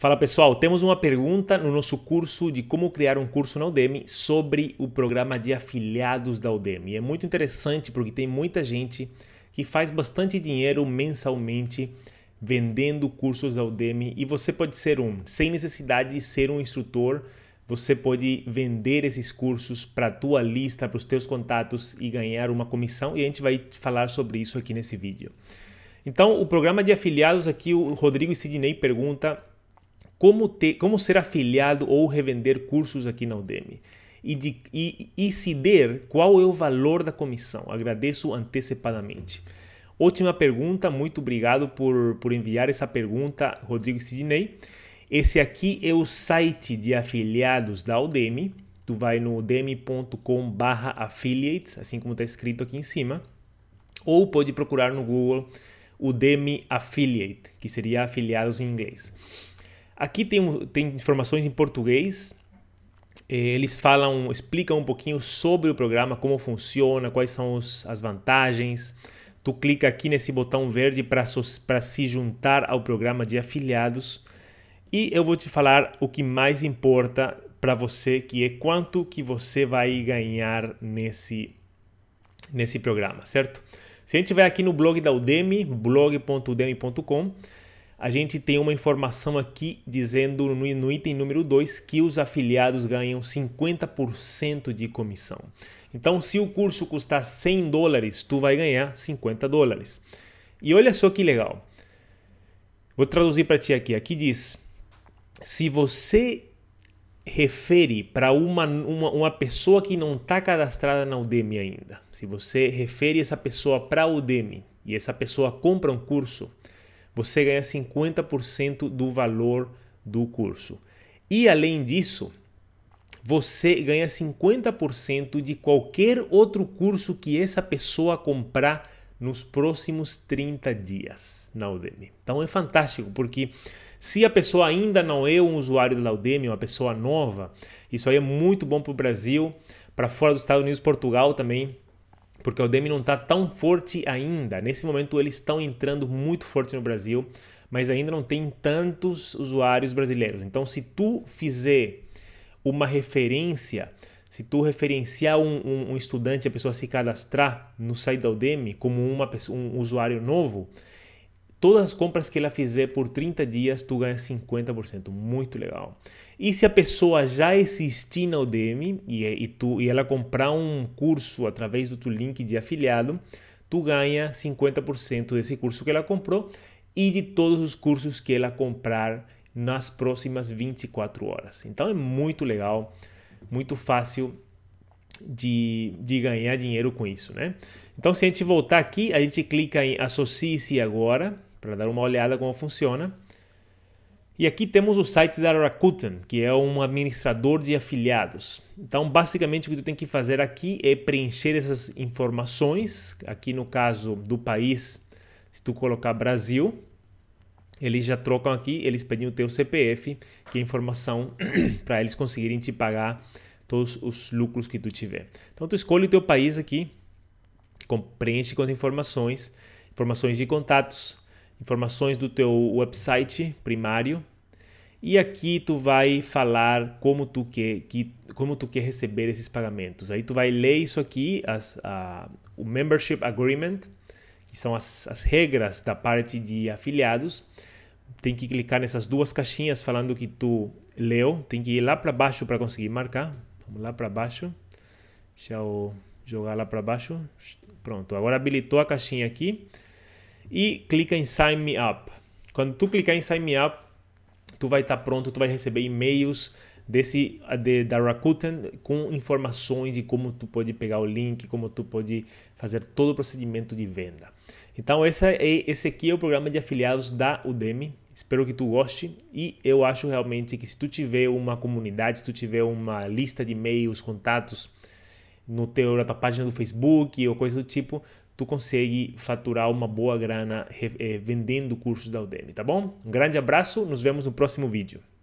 Fala pessoal, temos uma pergunta no nosso curso de como criar um curso na Udemy sobre o programa de afiliados da Udemy. É muito interessante porque tem muita gente que faz bastante dinheiro mensalmente vendendo cursos da Udemy e você pode ser um, sem necessidade de ser um instrutor, você pode vender esses cursos para a tua lista, para os teus contatos e ganhar uma comissão e a gente vai falar sobre isso aqui nesse vídeo. Então, o programa de afiliados aqui, o Rodrigo e Sidney pergunta como, ter, como ser afiliado ou revender cursos aqui na Udemy. E, de, e, e se der, qual é o valor da comissão? Agradeço antecipadamente. Ótima pergunta, muito obrigado por, por enviar essa pergunta, Rodrigo Sidney. Esse aqui é o site de afiliados da Udemy. Tu vai no udemy.com barra affiliates, assim como está escrito aqui em cima. Ou pode procurar no Google Udemy Affiliate, que seria afiliados em inglês. Aqui tem, tem informações em português. Eh, eles falam, explicam um pouquinho sobre o programa, como funciona, quais são os, as vantagens. Tu clica aqui nesse botão verde para se juntar ao programa de afiliados. E eu vou te falar o que mais importa para você, que é quanto que você vai ganhar nesse, nesse programa, certo? Se a gente vai aqui no blog da Udemy, blog.udemy.com, a gente tem uma informação aqui dizendo no, no item número 2 que os afiliados ganham 50% de comissão. Então, se o curso custar 100 dólares, tu vai ganhar 50 dólares. E olha só que legal. Vou traduzir para ti aqui. Aqui diz: se você refere para uma, uma, uma, pessoa que não está cadastrada na Udemy ainda, se você refere essa pessoa para a Udemy e essa pessoa compra um curso, você ganha 50% do valor do curso. E além disso, você ganha 50% de qualquer outro curso que essa pessoa comprar nos próximos 30 dias na Udemy. Então é fantástico, porque se a pessoa ainda não é um usuário da Udemy, uma pessoa nova, isso aí é muito bom para o Brasil, para fora dos Estados Unidos, Portugal também, porque o Demi não está tão forte ainda. Nesse momento eles estão entrando muito forte no Brasil, mas ainda não tem tantos usuários brasileiros. Então, se tu fizer uma referência, se tu referenciar um, um, um estudante, a pessoa se cadastrar no site da Udemy como uma, um usuário novo, Todas as compras que ela fizer por 30 dias, tu ganha 50%. Muito legal. E se a pessoa já existir na Udemy e, e, tu, e ela comprar um curso através do teu link de afiliado, tu ganha 50% desse curso que ela comprou e de todos os cursos que ela comprar nas próximas 24 horas. Então é muito legal, muito fácil de, de ganhar dinheiro com isso, né? Então se a gente voltar aqui, a gente clica em associe-se agora para dar uma olhada como funciona. E aqui temos o site da Rakuten, que é um administrador de afiliados. Então, basicamente, o que tu tem que fazer aqui é preencher essas informações. Aqui no caso do país, se tu colocar Brasil, eles já trocam aqui, eles pedem o teu CPF, que é informação para eles conseguirem te pagar todos os lucros que tu tiver. Então, tu escolhe o teu país aqui, preenche com as informações, informações de contatos, informações do teu website primário e aqui tu vai falar como tu quer que, como tu quer receber esses pagamentos. Aí tu vai ler isso aqui, as, a, o membership agreement, que são as, as regras da parte de afiliados. Tem que clicar nessas duas caixinhas falando que tu leu. Tem que ir lá para baixo para conseguir marcar. Vamos lá para baixo. Deixa eu jogar lá para baixo. Pronto, agora habilitou a caixinha aqui e clica em Sign Me Up. Quando tu clicar em Sign Me Up, tu vai estar tá pronto, tu vai receber e-mails desse de, da Rakuten com informações de como tu pode pegar o link, como tu pode fazer todo o procedimento de venda. Então esse, é, esse aqui é o programa de afiliados da Udemy. Espero que tu goste e eu acho realmente que se tu tiver uma comunidade, se tu tiver uma lista de e-mails, contatos no teu, na tua página do Facebook ou coisa do tipo, tu consegue faturar uma boa grana eh, vendendo cursos da Udemy, tá bom? Um grande abraço, nos vemos no próximo vídeo.